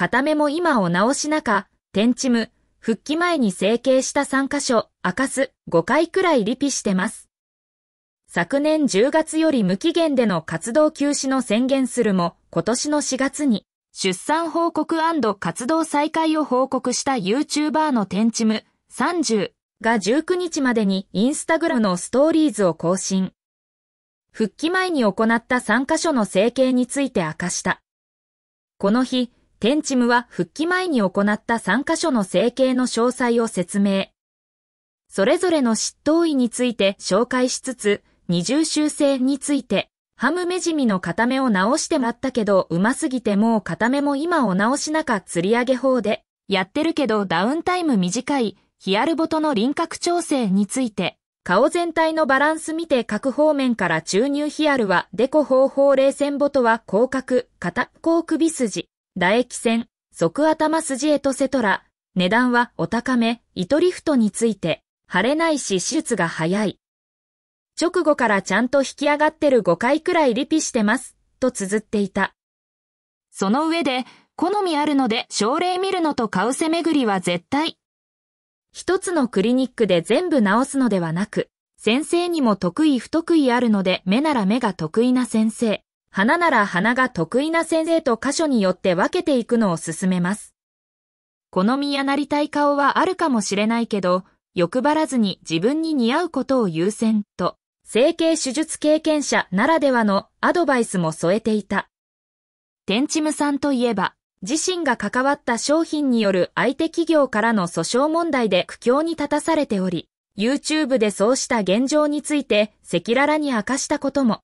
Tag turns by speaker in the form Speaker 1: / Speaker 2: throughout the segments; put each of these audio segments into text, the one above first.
Speaker 1: 片目も今を直し中、天チム、復帰前に整形した3箇所、赤す、5回くらいリピしてます。昨年10月より無期限での活動休止の宣言するも、今年の4月に、出産報告活動再開を報告した YouTuber の天チム30が19日までにインスタグラムのストーリーズを更新。復帰前に行った3箇所の整形について明かした。この日、テンチムは復帰前に行った3カ所の整形の詳細を説明。それぞれの執刀医について紹介しつつ、二重修正について、ハム目ジミの片目を直してまったけど、うますぎてもう片目も今を直しなか釣り上げ法で、やってるけどダウンタイム短い、ヒアルボトの輪郭調整について、顔全体のバランス見て各方面から注入ヒアルは、デコ方法冷戦ボトは広角、片甲首筋、唾液腺、即頭筋エトセトラ、値段はお高め、糸リフトについて、腫れないし手術が早い。直後からちゃんと引き上がってる5回くらいリピしてます、と綴っていた。その上で、好みあるので症例見るのとカウセ巡りは絶対。一つのクリニックで全部治すのではなく、先生にも得意不得意あるので目なら目が得意な先生、花なら花が得意な先生と箇所によって分けていくのを勧めます。好みやなりたい顔はあるかもしれないけど、欲張らずに自分に似合うことを優先と、整形手術経験者ならではのアドバイスも添えていた。天チムさんといえば、自身が関わった商品による相手企業からの訴訟問題で苦境に立たされており、YouTube でそうした現状について赤裸々に明かしたことも。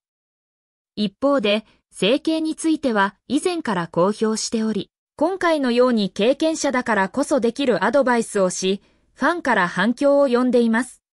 Speaker 1: 一方で、整形については以前から公表しており、今回のように経験者だからこそできるアドバイスをし、ファンから反響を呼んでいます。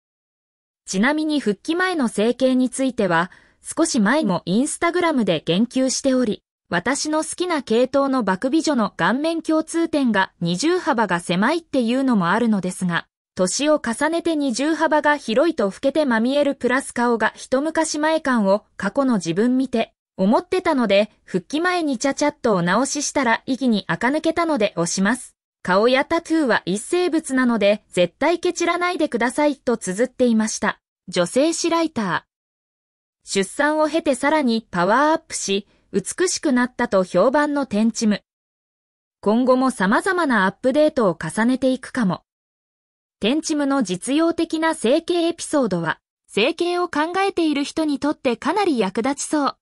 Speaker 1: ちなみに復帰前の整形については、少し前もインスタグラムで言及しており、私の好きな系統の爆美女の顔面共通点が二重幅が狭いっていうのもあるのですが、年を重ねて二重幅が広いと老けてまみえるプラス顔が一昔前感を過去の自分見て、思ってたので、復帰前にちゃちゃっとお直ししたら意義に垢抜けたので押します。顔やタトゥーは一生物なので、絶対ケチらないでくださいと綴っていました。女性誌ライター。出産を経てさらにパワーアップし、美しくなったと評判のテンチム。今後も様々なアップデートを重ねていくかも。ンチムの実用的な整形エピソードは、整形を考えている人にとってかなり役立ちそう。